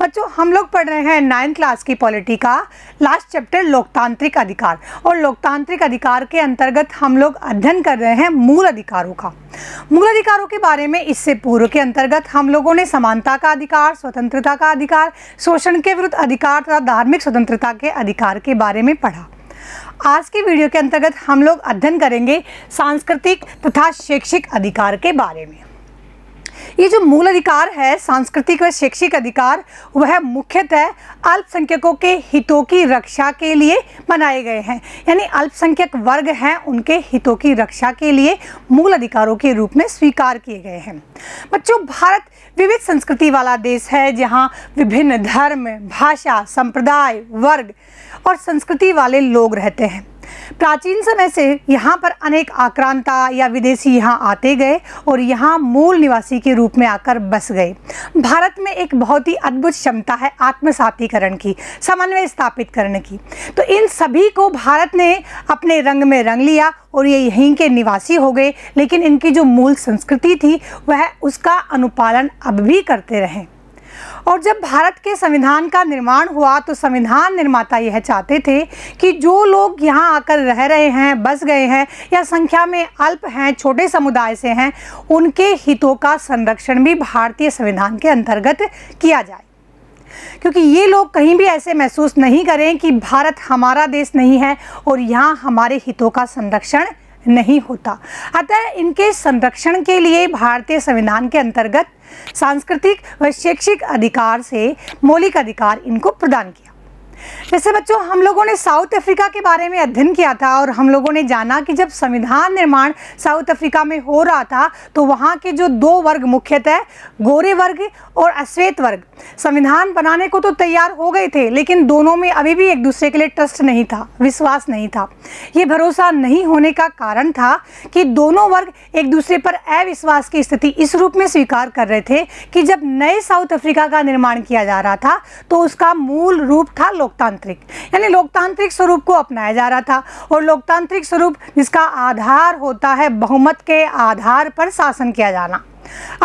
बच्चों हम लोग पढ़ रहे हैं नाइन्थ क्लास की पॉलिटी का लास्ट चैप्टर लोकतांत्रिक अधिकार और लोकतांत्रिक अधिकार के अंतर्गत हम लोग अध्ययन कर रहे हैं मूल अधिकारों का मूल अधिकारों के बारे में इससे पूर्व के अंतर्गत हम लोगों ने समानता का अधिकार स्वतंत्रता का अधिकार शोषण के विरुद्ध अधिकार तथा धार्मिक स्वतंत्रता के अधिकार के बारे में पढ़ा आज के वीडियो के अंतर्गत हम लोग अध्ययन करेंगे सांस्कृतिक तथा शैक्षिक अधिकार के बारे में ये जो मूल अधिकार है सांस्कृतिक व शैक्षिक अधिकार वह मुख्यतः अल्पसंख्यकों के हितों की रक्षा के लिए बनाए गए हैं यानी अल्पसंख्यक वर्ग हैं उनके हितों की रक्षा के लिए मूल अधिकारों के रूप में स्वीकार किए गए हैं बच्चों भारत विविध संस्कृति वाला देश है जहाँ विभिन्न धर्म भाषा संप्रदाय वर्ग और संस्कृति वाले लोग रहते हैं प्राचीन समय से यहाँ पर अनेक आक्रांता या विदेशी यहाँ आते गए और यहाँ मूल निवासी के रूप में आकर बस गए भारत में एक बहुत ही अद्भुत क्षमता है आत्मसातीकरण की समन्वय स्थापित करने की तो इन सभी को भारत ने अपने रंग में रंग लिया और ये यहीं के निवासी हो गए लेकिन इनकी जो मूल संस्कृति थी वह उसका अनुपालन अब भी करते रहें और जब भारत के संविधान का निर्माण हुआ तो संविधान निर्माता यह चाहते थे कि जो लोग यहाँ आकर रह रहे हैं बस गए हैं या संख्या में अल्प हैं छोटे समुदाय से हैं उनके हितों का संरक्षण भी भारतीय संविधान के अंतर्गत किया जाए क्योंकि ये लोग कहीं भी ऐसे महसूस नहीं करें कि भारत हमारा देश नहीं है और यहाँ हमारे हितों का संरक्षण नहीं होता अतः इनके संरक्षण के लिए भारतीय संविधान के अंतर्गत सांस्कृतिक व शैक्षिक अधिकार से मौलिक अधिकार इनको प्रदान किया जैसे बच्चों हम लोगों ने साउथ अफ्रीका के बारे में अध्ययन किया था और हम लोगों ने जाना कि जब संविधान निर्माण साउथ अफ्रीका में हो रहा था तो वहाँ के जो दो वर्ग मुख्यतः गोरे वर्ग और अश्वेत वर्ग संविधान बनाने को तो तैयार हो गए थे लेकिन दोनों में अभी भी एक दूसरे के लिए ट्रस्ट नहीं था विश्वास नहीं था ये भरोसा नहीं होने का कारण था कि दोनों वर्ग एक दूसरे पर अविश्वास की स्थिति इस रूप में स्वीकार कर रहे थे कि जब नए साउथ अफ्रीका का निर्माण किया जा रहा था तो उसका मूल रूप था लोक लोकतांत्रिक यानी लोकतांत्रिक स्वरूप को अपनाया जा रहा था और लोकतांत्रिक स्वरूप जिसका आधार होता है बहुमत के आधार पर शासन किया जाना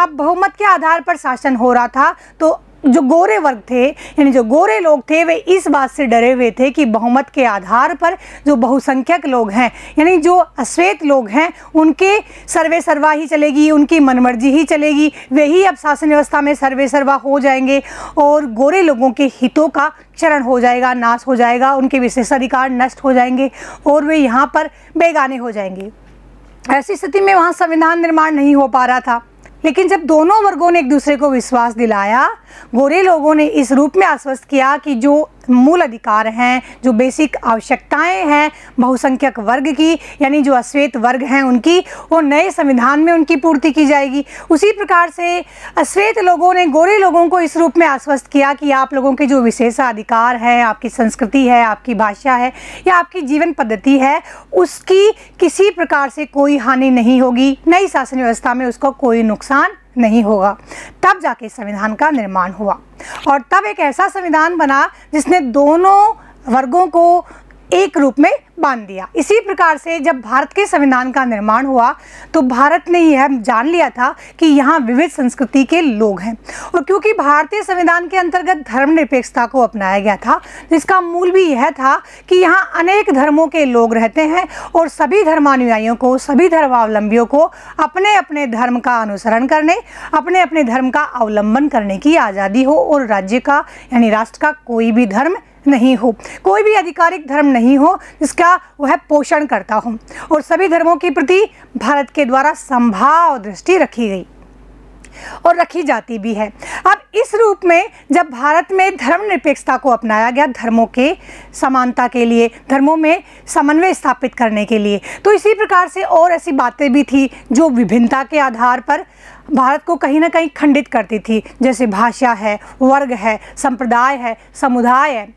अब बहुमत के आधार पर शासन हो रहा था तो जो गोरे वर्ग थे यानी जो गोरे लोग थे वे इस बात से डरे हुए थे कि बहुमत के आधार पर जो बहुसंख्यक लोग हैं यानी जो अश्वेत लोग हैं उनके सर्वे सर्वा ही चलेगी उनकी मनमर्जी ही चलेगी वे ही अब शासन व्यवस्था में सर्वे सर्वा हो जाएंगे और गोरे लोगों के हितों का चरण हो जाएगा नाश हो जाएगा उनके विशेषाधिकार नष्ट हो जाएंगे और वे यहाँ पर बेगाने हो जाएंगे ऐसी स्थिति में वहाँ संविधान निर्माण नहीं हो पा रहा था लेकिन जब दोनों वर्गों ने एक दूसरे को विश्वास दिलाया गोरे लोगों ने इस रूप में आश्वस्त किया कि जो मूल अधिकार हैं जो बेसिक आवश्यकताएं हैं बहुसंख्यक वर्ग की यानी जो अश्वेत वर्ग हैं उनकी वो नए संविधान में उनकी पूर्ति की जाएगी उसी प्रकार से अश्वेत लोगों ने गोरे लोगों को इस रूप में आश्वस्त किया कि आप लोगों के जो विशेषाधिकार हैं आपकी संस्कृति है आपकी भाषा है या आपकी जीवन पद्धति है उसकी किसी प्रकार से कोई हानि नहीं होगी नई शासन व्यवस्था में उसका कोई नुकसान नहीं होगा तब जाके संविधान का निर्माण हुआ और तब एक ऐसा संविधान बना जिसने दोनों वर्गों को एक रूप में बांध दिया इसी प्रकार से जब भारत के संविधान का निर्माण हुआ तो भारत ने यह जान लिया था कि यहाँ विविध संस्कृति के लोग हैं और क्योंकि भारतीय संविधान के अंतर्गत धर्मनिरपेक्षता को अपनाया गया था जिसका मूल भी यह था कि यहाँ अनेक धर्मों के लोग रहते हैं और सभी धर्मानुयायियों को सभी धर्मावलंबियों को अपने अपने धर्म का अनुसरण करने अपने अपने धर्म का अवलंबन करने की आज़ादी हो और राज्य का यानी राष्ट्र का कोई भी धर्म नहीं हो कोई भी आधिकारिक धर्म नहीं हो जिसका वह पोषण करता हो और सभी धर्मों के प्रति भारत के द्वारा संभाव दृष्टि रखी गई और रखी जाती भी है अब इस रूप में जब भारत में धर्मनिरपेक्षता को अपनाया गया धर्मों के समानता के लिए धर्मों में समन्वय स्थापित करने के लिए तो इसी प्रकार से और ऐसी बातें भी थी जो विभिन्नता के आधार पर भारत को कहीं ना कहीं खंडित करती थी जैसे भाषा है वर्ग है संप्रदाय है समुदाय है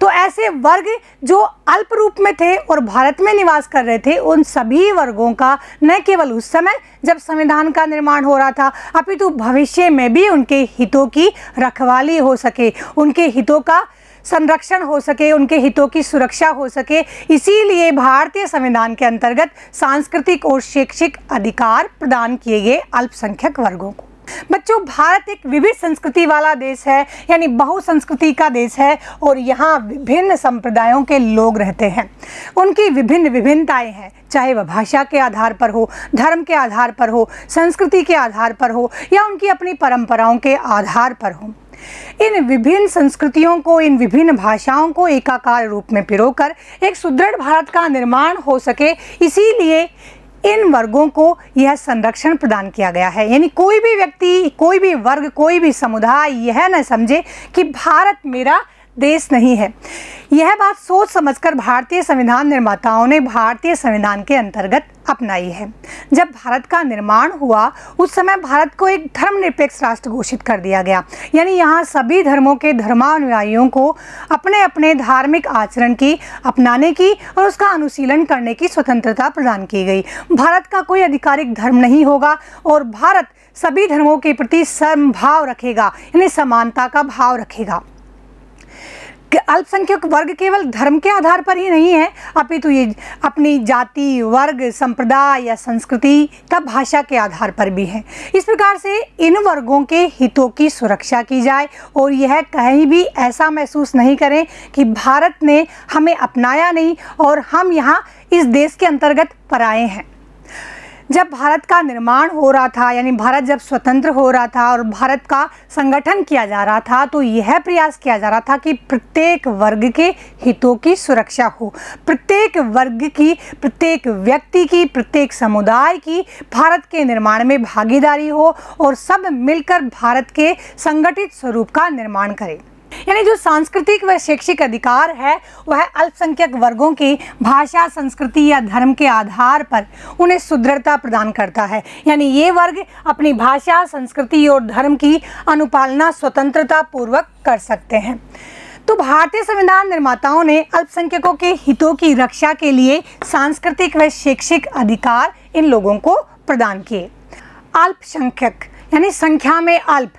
तो ऐसे वर्ग जो अल्प रूप में थे और भारत में निवास कर रहे थे उन सभी वर्गों का न केवल उस समय जब संविधान का निर्माण हो रहा था अपितु भविष्य में भी उनके हितों की रखवाली हो सके उनके हितों का संरक्षण हो सके उनके हितों की सुरक्षा हो सके इसीलिए भारतीय संविधान के अंतर्गत सांस्कृतिक और शैक्षिक अधिकार प्रदान किए गए अल्पसंख्यक वर्गों को बच्चों भारत एक विविध संस्कृति वाला देश है यानी बहुसंस्कृति का देश है और यहाँ विभिन्न संप्रदायों के लोग रहते हैं उनकी विभिन्न विभिन्नताएं हैं चाहे वह भाषा के आधार पर हो धर्म के आधार पर हो संस्कृति के आधार पर हो या उनकी अपनी परंपराओं के आधार पर हो इन विभिन्न संस्कृतियों को इन विभिन्न भाषाओं को एकाकार रूप में पिरोकर एक सुदृढ़ भारत का निर्माण हो सके इसीलिए इन वर्गों को यह संरक्षण प्रदान किया गया है यानी कोई भी व्यक्ति कोई भी वर्ग कोई भी समुदाय यह न समझे कि भारत मेरा देश नहीं है यह बात सोच समझकर भारतीय संविधान निर्माताओं ने भारतीय संविधान के अंतर्गत अपनाई है जब भारत का निर्माण हुआ उस समय भारत को एक धर्मनिरपेक्ष राष्ट्र घोषित कर दिया गया यानी यहाँ सभी धर्मों के धर्मानुयायियों को अपने अपने धार्मिक आचरण की अपनाने की और उसका अनुशीलन करने की स्वतंत्रता प्रदान की गई भारत का कोई आधिकारिक धर्म नहीं होगा और भारत सभी धर्मों के प्रति समभाव रखेगा यानी समानता का भाव रखेगा अल्पसंख्यक वर्ग केवल धर्म के आधार पर ही नहीं है अपितु ये अपनी जाति वर्ग संप्रदाय या संस्कृति तथा भाषा के आधार पर भी है इस प्रकार से इन वर्गों के हितों की सुरक्षा की जाए और यह कहीं भी ऐसा महसूस नहीं करें कि भारत ने हमें अपनाया नहीं और हम यहाँ इस देश के अंतर्गत पराए हैं जब भारत का निर्माण हो रहा था यानी भारत जब स्वतंत्र हो रहा था और भारत का संगठन किया जा रहा था तो यह प्रयास किया जा रहा था कि प्रत्येक वर्ग के हितों की सुरक्षा हो प्रत्येक वर्ग की प्रत्येक व्यक्ति की प्रत्येक समुदाय की भारत के निर्माण में भागीदारी हो और सब मिलकर भारत के संगठित स्वरूप का निर्माण करें यानी जो सांस्कृतिक व शैक्षिक अधिकार है वह अल्पसंख्यक वर्गों की भाषा संस्कृति या धर्म के आधार पर उन्हें सुदृढ़ता प्रदान करता है यानी ये वर्ग अपनी भाषा संस्कृति और धर्म की अनुपालना स्वतंत्रता पूर्वक कर सकते हैं तो भारतीय संविधान निर्माताओं ने अल्पसंख्यकों के हितों की रक्षा के लिए सांस्कृतिक व शैक्षिक अधिकार इन लोगों को प्रदान किए अल्पसंख्यक यानी संख्या में अल्प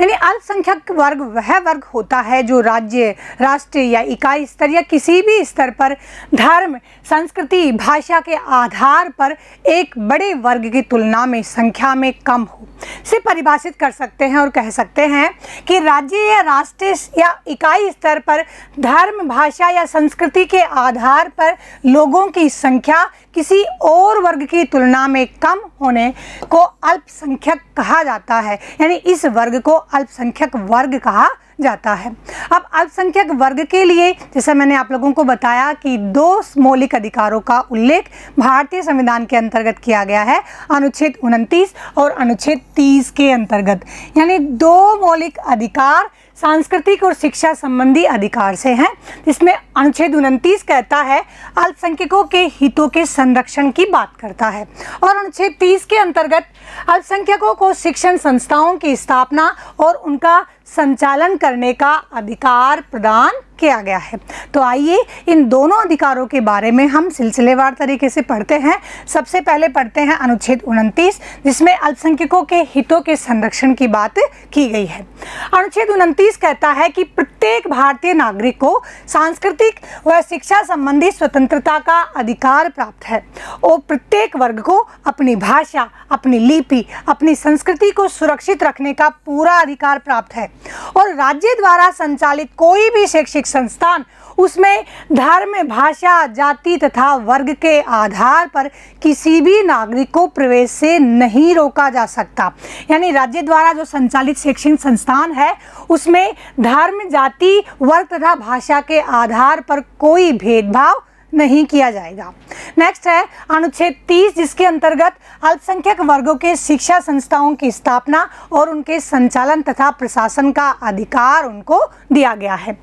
यानी अल्पसंख्यक वर्ग वह वर्ग होता है जो राज्य राष्ट्र या इकाई स्तर या किसी भी स्तर पर धर्म संस्कृति भाषा के आधार पर एक बड़े वर्ग की तुलना में संख्या में कम हो से परिभाषित कर सकते हैं और कह सकते हैं कि राज्य या राष्ट्र या इकाई स्तर पर धर्म भाषा या संस्कृति के आधार पर लोगों की संख्या किसी और वर्ग की तुलना में कम होने को अल्पसंख्यक कहा जाता है यानी इस वर्ग को अल्पसंख्यक वर्ग कहा जाता है अब अल्पसंख्यक वर्ग के लिए जैसे मैंने आप लोगों को बताया कि दो मौलिक अधिकारों का उल्लेख भारतीय संविधान के अंतर्गत किया गया है अनुच्छेद उनतीस और अनुच्छेद तीस के अंतर्गत यानी दो मौलिक अधिकार सांस्कृतिक और शिक्षा संबंधी अधिकार से हैं जिसमें अनुच्छेद उनतीस कहता है अल्पसंख्यकों के हितों के संरक्षण की बात करता है और अनुच्छेद तीस के अंतर्गत अल्पसंख्यकों को शिक्षण संस्थाओं की स्थापना और उनका संचालन करने का अधिकार प्रदान किया गया है तो आइए इन दोनों अधिकारों के बारे में हम सिलसिलेवार तरीके से पढ़ते हैं सबसे पहले पढ़ते हैं अनुच्छेद उनतीस जिसमें अल्पसंख्यकों के हितों के संरक्षण की बात की गई है अनुच्छेद उनतीस कहता है कि प्रत्येक भारतीय नागरिक को सांस्कृतिक व शिक्षा संबंधी स्वतंत्रता का अधिकार प्राप्त है और प्रत्येक वर्ग को अपनी भाषा अपनी लिपि अपनी संस्कृति को सुरक्षित रखने का पूरा अधिकार प्राप्त है और राज्य द्वारा संचालित कोई भी शैक्षिक संस्थान उसमें धर्म भाषा जाति तथा वर्ग के आधार पर किसी भी नागरिक को प्रवेश से नहीं रोका जा सकता यानी राज्य द्वारा जो संचालित शैक्षणिक संस्थान है उसमें धर्म जाति वर्ग तथा भाषा के आधार पर कोई भेदभाव नहीं किया जाएगा नेक्स्ट है अनुच्छेद 30 जिसके अंतर्गत अल्पसंख्यक वर्गों के शिक्षा संस्थाओं की स्थापना और उनके संचालन तथा प्रशासन का अधिकार उनको दिया गया है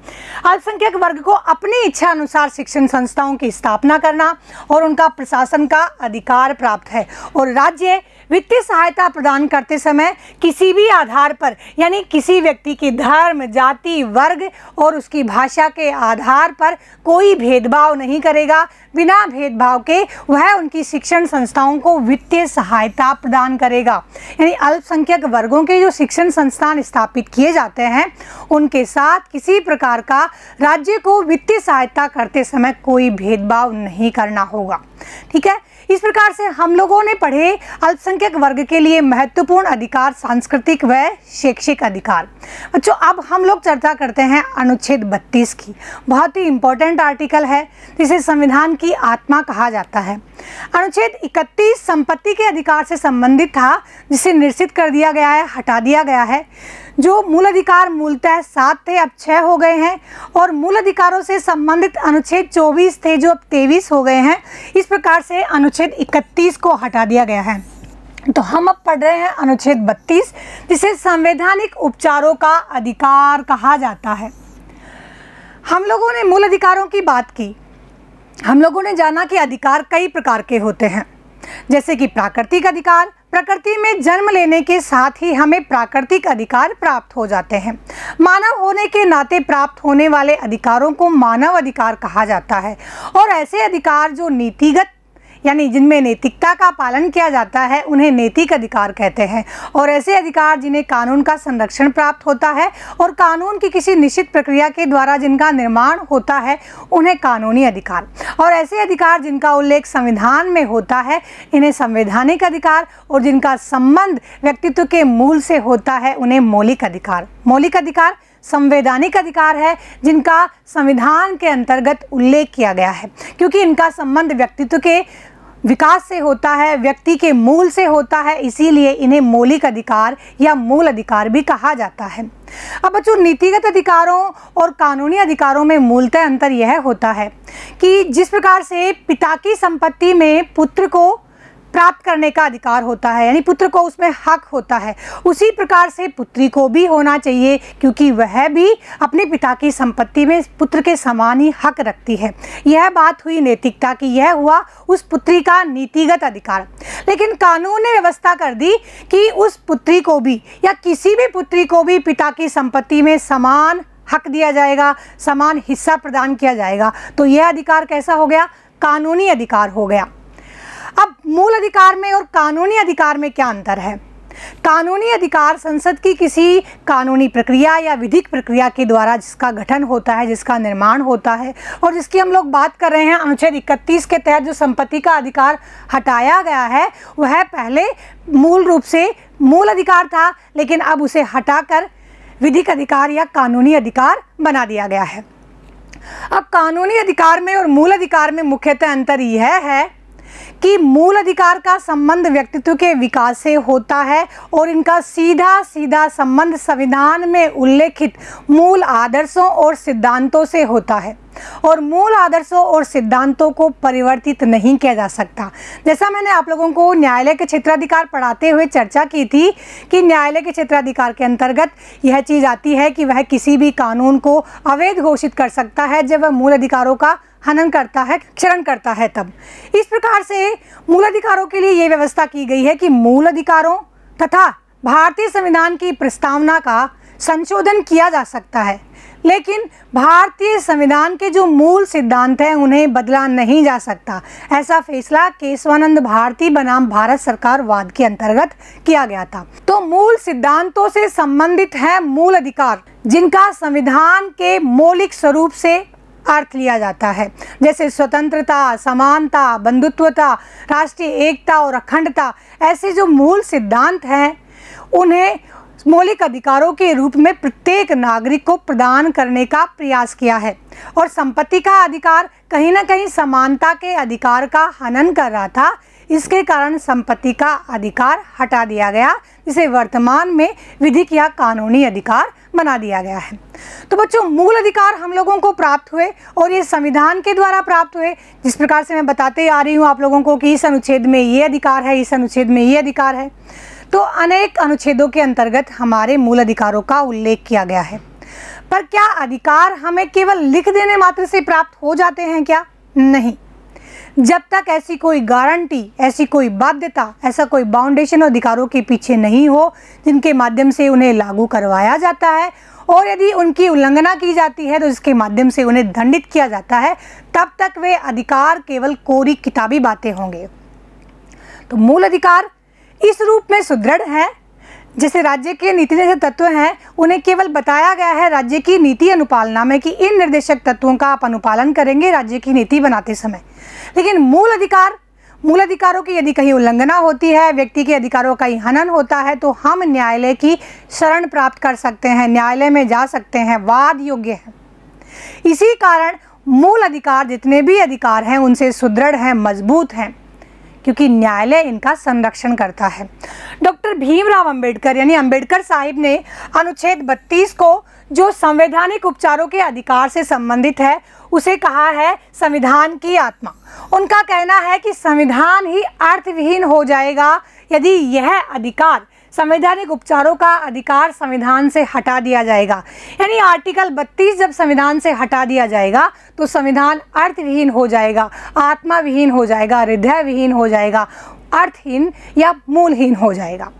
अल्पसंख्यक वर्ग को अपनी इच्छा अनुसार शिक्षण संस्थाओं की स्थापना करना और उनका प्रशासन का अधिकार प्राप्त है और राज्य वित्तीय सहायता प्रदान करते समय किसी भी आधार पर यानी किसी व्यक्ति की धर्म जाति वर्ग और उसकी भाषा के आधार पर कोई भेदभाव नहीं करेगा बिना भेदभाव के वह उनकी शिक्षण संस्थाओं को वित्तीय सहायता प्रदान करेगा यानी अल्पसंख्यक वर्गों के जो शिक्षण संस्थान स्थापित किए जाते हैं उनके साथ किसी प्रकार का राज्य को वित्तीय सहायता करते समय कोई भेदभाव नहीं करना होगा ठीक है इस प्रकार से हम लोगों ने पढ़े अल्पसंख्यक अल्पसंख्यक वर्ग के लिए महत्वपूर्ण अधिकार सांस्कृतिक व शैक्षिक अधिकार बच्चों अब हम लोग चर्चा करते हैं अनुच्छेद 32 की बहुत ही इंपॉर्टेंट आर्टिकल है जिसे संविधान की आत्मा कहा जाता है अनुच्छेद 31 संपत्ति के अधिकार से संबंधित था जिसे निश्चित कर दिया गया है हटा दिया गया है जो मूल अधिकार मूलतः सात थे अब छः हो गए हैं और मूल अधिकारों से संबंधित अनुच्छेद 24 थे जो अब तेईस हो गए हैं इस प्रकार से अनुच्छेद 31 को हटा दिया गया है तो हम अब पढ़ रहे हैं अनुच्छेद 32 जिसे संवैधानिक उपचारों का अधिकार कहा जाता है हम लोगों ने मूल अधिकारों की बात की हम लोगों ने जाना कि अधिकार कई प्रकार के होते हैं जैसे कि प्राकृतिक अधिकार प्रकृति में जन्म लेने के साथ ही हमें प्राकृतिक अधिकार प्राप्त हो जाते हैं मानव होने के नाते प्राप्त होने वाले अधिकारों को मानव अधिकार कहा जाता है और ऐसे अधिकार जो नीतिगत यानी जिनमें नैतिकता का पालन किया जाता है उन्हें नैतिक अधिकार कहते हैं और ऐसे अधिकार जिन्हें कानून का संरक्षण प्राप्त होता है और कानून की किसी निश्चित प्रक्रिया के द्वारा जिनका निर्माण होता है उन्हें कानूनी अधिकार और ऐसे अधिकार जिनका उल्लेख संविधान में होता है इन्हें संवैधानिक अधिकार और जिनका संबंध व्यक्तित्व के मूल से होता है उन्हें मौलिक अधिकार मौलिक अधिकार संवैधानिक अधिकार है जिनका संविधान के अंतर्गत उल्लेख किया गया है क्योंकि इनका संबंध व्यक्तित्व के विकास से होता है व्यक्ति के मूल से होता है इसीलिए इन्हें मौलिक अधिकार या मूल अधिकार भी कहा जाता है अब बच्चों नीतिगत अधिकारों और कानूनी अधिकारों में मूलतः अंतर यह होता है कि जिस प्रकार से पिता की संपत्ति में पुत्र को प्राप्त करने का अधिकार होता है यानी पुत्र को उसमें हक होता है उसी प्रकार से पुत्री को भी होना चाहिए क्योंकि वह भी अपने पिता की संपत्ति में पुत्र के समान ही हक रखती है यह बात हुई नैतिकता की यह हुआ उस पुत्री का नीतिगत अधिकार लेकिन कानून ने व्यवस्था कर दी कि उस पुत्री को भी या किसी भी पुत्री को भी पिता की संपत्ति में समान हक दिया जाएगा समान हिस्सा प्रदान किया जाएगा तो यह अधिकार कैसा हो गया कानूनी अधिकार हो गया अब मूल अधिकार में और कानूनी अधिकार में क्या अंतर है कानूनी अधिकार संसद की किसी कानूनी प्रक्रिया या विधिक प्रक्रिया के द्वारा जिसका गठन होता है जिसका निर्माण होता है और जिसकी हम लोग बात कर रहे हैं अनुच्छेद इकतीस के तहत जो संपत्ति का अधिकार हटाया गया है वह पहले मूल रूप से मूल अधिकार था लेकिन अब उसे हटाकर विधिक अधिकार या कानूनी अधिकार बना दिया गया है अब कानूनी अधिकार में और मूल अधिकार में मुख्यतः अंतर यह है कि मूल अधिकार का संबंध व्यक्तित्व के विकास से होता है और इनका सीधा सीधा संबंध संविधान में उल्लेखित मूल आदर्शों और सिद्धांतों से होता है और मूल आदर्शों और सिद्धांतों को परिवर्तित नहीं किया जा सकता जैसा मैंने आप लोगों को न्यायालय के क्षेत्राधिकार पढ़ाते हुए चर्चा की थी कि न्यायालय के क्षेत्राधिकार के अंतर्गत यह चीज़ आती है कि वह किसी भी कानून को अवैध घोषित कर सकता है जब वह मूल अधिकारों का हनन करता है क्षरण करता है तब इस प्रकार से मूल अधिकारों के लिए यह व्यवस्था की गई है कि मूल अधिकारों तथा भारतीय संविधान की प्रस्तावना का संशोधन किया जा सकता है लेकिन भारतीय संविधान के जो मूल सिद्धांत हैं उन्हें बदला नहीं जा सकता ऐसा फैसला केशवानंद भारती बनाम भारत सरकार वाद के अंतर्गत किया गया था तो मूल सिद्धांतों से संबंधित है मूल अधिकार जिनका संविधान के मौलिक स्वरूप से अर्थ लिया जाता है जैसे स्वतंत्रता समानता बंधुत्वता राष्ट्रीय एकता और अखंडता ऐसे जो मूल सिद्धांत हैं उन्हें मौलिक अधिकारों के रूप में प्रत्येक नागरिक को प्रदान करने का प्रयास किया है और संपत्ति का अधिकार कहीं ना कहीं समानता के अधिकार का हनन कर रहा था इसके कारण संपत्ति का अधिकार हटा दिया गया जिसे वर्तमान में विधिक या कानूनी अधिकार बना दिया गया है तो बच्चों मूल अधिकार हम लोगों को प्राप्त हुए और ये संविधान के द्वारा प्राप्त हुए जिस प्रकार से मैं बताते आ रही हूँ आप लोगों को कि इस अनुच्छेद में ये अधिकार है इस अनुच्छेद में ये अधिकार है तो अनेक अनुच्छेदों के अंतर्गत हमारे मूल अधिकारों का उल्लेख किया गया है पर क्या अधिकार हमें केवल लिख देने मात्र से प्राप्त हो जाते हैं क्या नहीं जब तक ऐसी कोई गारंटी ऐसी कोई बाध्यता ऐसा कोई बाउंडेशन अधिकारों के पीछे नहीं हो जिनके माध्यम से उन्हें लागू करवाया जाता है और यदि उनकी उल्लंघना की जाती है तो इसके माध्यम से उन्हें दंडित किया जाता है तब तक वे अधिकार केवल कोरी किताबी बातें होंगे तो मूल अधिकार इस रूप में सुदृढ़ हैं जैसे राज्य के नीति निर्देशक तत्व हैं उन्हें केवल बताया गया है राज्य की नीति अनुपालना में कि इन निर्देशक तत्वों का आप अनुपालन करेंगे राज्य की नीति बनाते समय लेकिन मूल अधिकार मूल अधिकारों की यदि कहीं उल्लंघना होती है व्यक्ति के अधिकारों का ही हनन होता है तो हम न्यायालय की शरण प्राप्त कर सकते हैं न्यायालय में जा सकते हैं वाद योग्य है इसी कारण मूल अधिकार जितने भी अधिकार हैं उनसे सुदृढ़ हैं मजबूत हैं क्योंकि न्यायालय इनका संरक्षण करता है डॉक्टर भीमराव अंबेडकर यानी अंबेडकर साहिब ने अनुच्छेद 32 को जो संवैधानिक उपचारों के अधिकार से संबंधित है उसे कहा है संविधान की आत्मा उनका कहना है कि संविधान ही अर्थविहीन हो जाएगा यदि यह अधिकार संवैधानिक उपचारों का अधिकार संविधान से हटा दिया जाएगा यानी आर्टिकल 32 जब संविधान से हटा दिया जाएगा तो संविधान अर्थविहीन हो जाएगा आत्मा विहीन हो जाएगा हृदय विहीन हो जाएगा अर्थहीन या मूलहीन हो जाएगा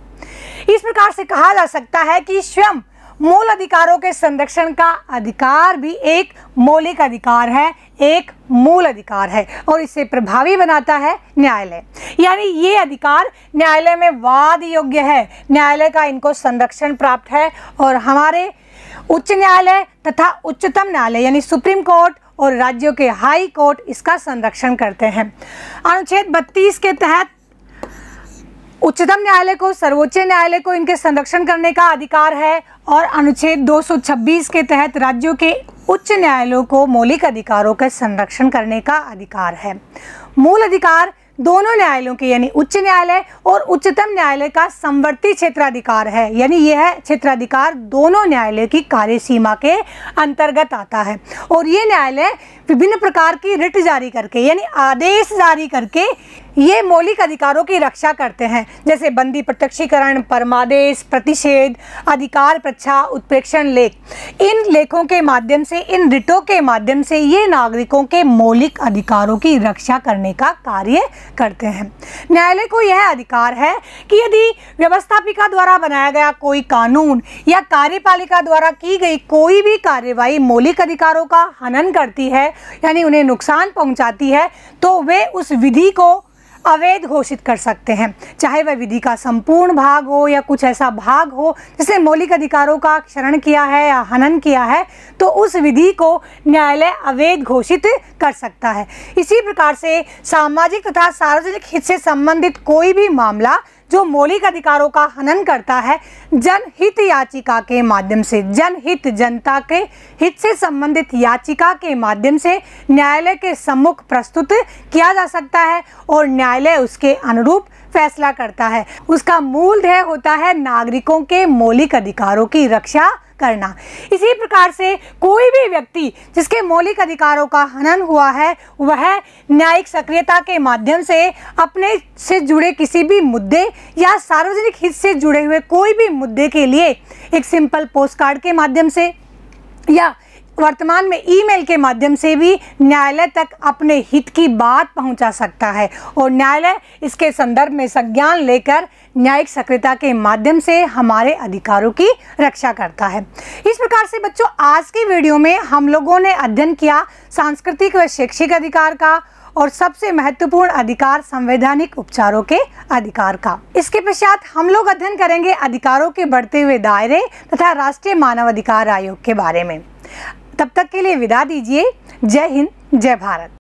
इस प्रकार से कहा जा सकता है कि स्वयं मूल अधिकारों के संरक्षण का अधिकार भी एक मौलिक अधिकार है एक मूल अधिकार है और इसे प्रभावी बनाता है न्यायालय यानी ये अधिकार न्यायालय में वाद योग्य है न्यायालय का इनको संरक्षण प्राप्त है और हमारे उच्च न्यायालय तथा उच्चतम न्यायालय यानी सुप्रीम कोर्ट और राज्यों के हाई कोर्ट इसका संरक्षण करते हैं अनुच्छेद 32 के तहत उच्चतम न्यायालय को सर्वोच्च न्यायालय को इनके संरक्षण करने का अधिकार है और अनुच्छेद 226 के तहत राज्यों के उच्च न्यायालयों को मौलिक अधिकारों का संरक्षण करने का अधिकार है मूल अधिकार दोनों न्यायालयों के यानी उच्च न्यायालय और उच्चतम न्यायालय का संवर्ती क्षेत्राधिकार है यानी यह क्षेत्राधिकार दोनों न्यायालय की कार्य सीमा के अंतर्गत आता है और ये न्यायालय विभिन्न प्रकार की रिट जारी करके यानी आदेश जारी करके ये मौलिक अधिकारों की रक्षा करते हैं जैसे बंदी प्रत्यक्षीकरण परमादेश प्रतिषेध अधिकार प्रच्छा उत्प्रेक्षण लेख इन लेखों के माध्यम से इन रिटों के माध्यम से ये नागरिकों के मौलिक अधिकारों की रक्षा करने का कार्य करते हैं न्यायालय को यह अधिकार है कि यदि व्यवस्थापिका द्वारा बनाया गया कोई कानून या कार्यपालिका द्वारा की गई कोई भी कार्यवाही मौलिक अधिकारों का हनन करती है यानी उन्हें नुकसान पहुंचाती है तो वे उस विधि को अवैध घोषित कर सकते हैं चाहे वह विधि का संपूर्ण भाग हो या कुछ ऐसा भाग हो जिसने मौलिक अधिकारों का क्षरण किया है या हनन किया है तो उस विधि को न्यायालय अवैध घोषित कर सकता है इसी प्रकार से सामाजिक तथा सार्वजनिक हित से संबंधित कोई भी मामला जो मौलिक अधिकारों का हनन करता है जनहित याचिका के माध्यम से जनहित जनता के हित से संबंधित याचिका के माध्यम से न्यायालय के सम्मुख प्रस्तुत किया जा सकता है और न्यायालय उसके अनुरूप फैसला करता है उसका मूल ध्येय होता है नागरिकों के मौलिक अधिकारों की रक्षा करना इसी प्रकार से कोई भी व्यक्ति जिसके मौलिक अधिकारों का हनन हुआ है वह न्यायिक सक्रियता के माध्यम से अपने से जुड़े किसी भी मुद्दे या सार्वजनिक हित से जुड़े हुए कोई भी मुद्दे के लिए एक सिंपल पोस्ट कार्ड के माध्यम से या वर्तमान में ईमेल के माध्यम से भी न्यायालय तक अपने हित की बात पहुंचा सकता है और न्यायालय इसके संदर्भ में संज्ञान लेकर न्यायिक सक्रियता के माध्यम से हमारे अधिकारों की रक्षा करता है इस प्रकार से बच्चों आज की वीडियो में हम लोगों ने अध्ययन किया सांस्कृतिक व शैक्षिक अधिकार का और सबसे महत्वपूर्ण अधिकार संवैधानिक उपचारों के अधिकार का इसके पश्चात हम लोग अध्ययन करेंगे अधिकारों के बढ़ते हुए दायरे तथा राष्ट्रीय मानवाधिकार आयोग के बारे में तब तक के लिए विदा दीजिए जय हिंद जय भारत